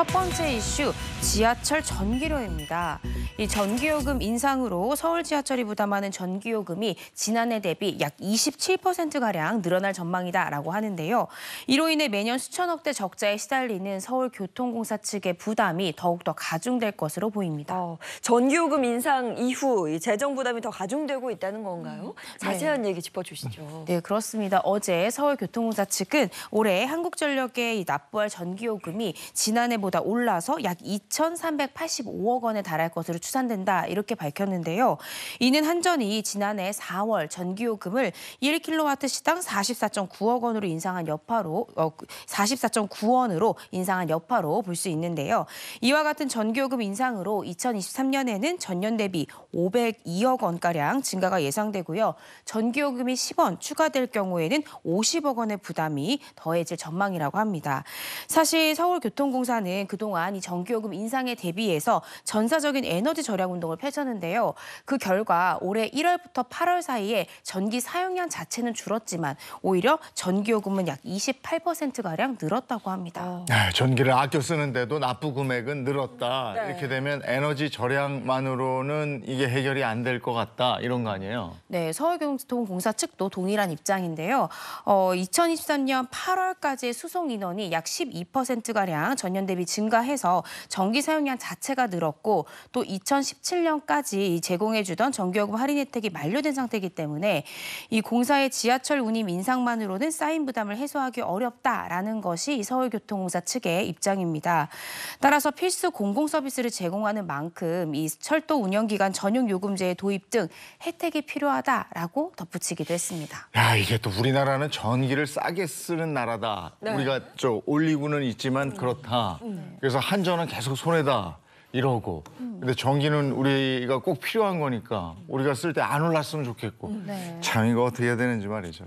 첫 번째 이슈 지하철 전기료입니다. 이 전기요금 인상으로 서울 지하철이 부담하는 전기요금이 지난해 대비 약 27%가량 늘어날 전망이다라고 하는데요. 이로 인해 매년 수천억대 적자에 시달리는 서울교통공사 측의 부담이 더욱더 가중될 것으로 보입니다. 어, 전기요금 인상 이후 재정 부담이 더 가중되고 있다는 건가요? 음, 네. 자세한 네. 얘기 짚어주시죠. 네, 그렇습니다. 어제 서울교통공사 측은 올해 한국전력의 납부할 전기요금이 지난해보다 전년보다 올라서 약 2,385억 원에 달할 것으로 추산된다 이렇게 밝혔는데요. 이는 한전이 지난해 4월 전기요금을 1킬로와트 시당 44.9억 원으로 인상한 여파로 어, 44.9원으로 인상한 여파로 볼 수 있는데요. 이와 같은 전기요금 인상으로 2023년에는 전년 대비 502억 원가량 증가가 예상되고요. 전기요금이 10원 추가될 경우에는 50억 원의 부담이 더해질 전망이라고 합니다. 사실 서울교통공사는 네, 그동안 이 전기요금 인상에 대비해서 전사적인 에너지 절약 운동을 펼쳤는데요. 그 결과 올해 1월부터 8월 사이에 전기 사용량 자체는 줄었지만 오히려 전기요금은 약 28%가량 늘었다고 합니다. 어. 아, 전기를 아껴 쓰는데도 납부 금액은 늘었다. 네. 이렇게 되면 에너지 절약만으로는 이게 해결이 안 될 것 같다. 이런 거 아니에요? 네, 서울교통공사 측도 동일한 입장인데요. 어, 2023년 8월까지의 수송 인원이 약 12%가량 전년 대비 대비 증가해서 전기 사용량 자체가 늘었고 또 2017년까지 제공해주던 전기요금 할인 혜택이 만료된 상태이기 때문에 이 공사의 지하철 운임 인상만으로는 쌓인 부담을 해소하기 어렵다라는 것이 서울교통공사 측의 입장입니다. 따라서 필수 공공 서비스를 제공하는 만큼 이 철도 운영 기간 전용 요금제의 도입 등 혜택이 필요하다라고 덧붙이기도 했습니다. 야 이게 또 우리나라는 전기를 싸게 쓰는 나라다. 네. 우리가 저 올리고는 있지만 그렇다. 네. 네. 그래서 한전은 계속 손해다 이러고 근데 전기는 우리가 꼭 필요한 거니까 우리가 쓸 때 안 올랐으면 좋겠고 음. 네. 참 이거 어떻게 해야 되는지 말이죠.